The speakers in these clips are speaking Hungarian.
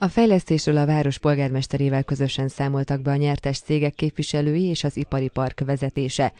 A fejlesztésről a város polgármesterével közösen számoltak be a nyertes cégek képviselői és az ipari park vezetése.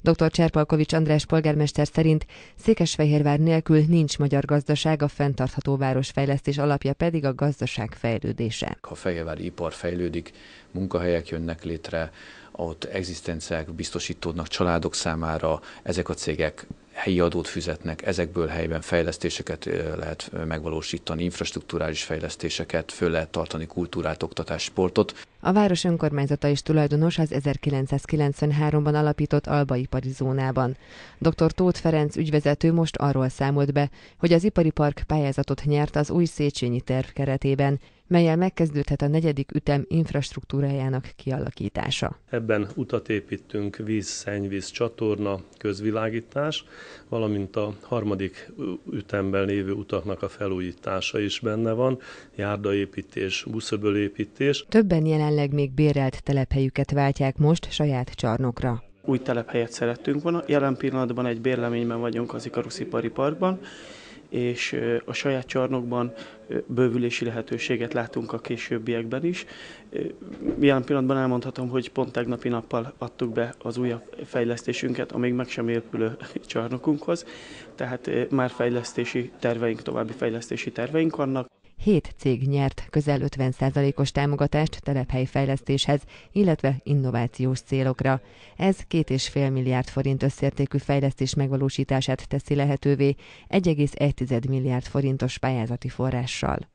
Dr. Cserpalkovics András polgármester szerint Székesfehérvár nélkül nincs magyar gazdaság, a fenntartható városfejlesztés alapja pedig a gazdaság fejlődése. Ha Fehérvár ipar fejlődik, munkahelyek jönnek létre, ott egzisztenciák biztosítódnak családok számára, ezek a cégek helyi adót fizetnek, ezekből helyben fejlesztéseket lehet megvalósítani, infrastruktúrális fejlesztéseket, föl lehet tartani kultúrát, oktatást, sportot. A város önkormányzata is tulajdonos az 1993-ban alapított albaipari zónában. Dr. Tóth Ferenc ügyvezető most arról számolt be, hogy az ipari park pályázatot nyert az új Széchenyi terv keretében, melyel megkezdődhet a negyedik ütem infrastruktúrájának kialakítása. Ebben utat építünk, víz, szennyvíz, csatorna, közvilágítás, valamint a harmadik ütemben lévő utaknak a felújítása is benne van, járdaépítés, buszöbölépítés. Többen jelen jelenleg még bérelt telephelyüket váltják most saját csarnokra új telephelyet szerettünk volna. Jelen pillanatban egy bérleményben vagyunk az Ikaruszipari Parkban, és a saját csarnokban bővülési lehetőséget látunk a későbbiekben is. Jelen pillanatban elmondhatom, hogy pont tegnapi nappal adtuk be az újabb fejlesztésünket a még meg sem épülő csarnokunkhoz, tehát már fejlesztési terveink, további fejlesztési terveink vannak. 7 cég nyert közel 50%-os támogatást telephelyfejlesztéshez, illetve innovációs célokra. Ez 2,5 milliárd forint összértékű fejlesztés megvalósítását teszi lehetővé 1,1 milliárd forintos pályázati forrással.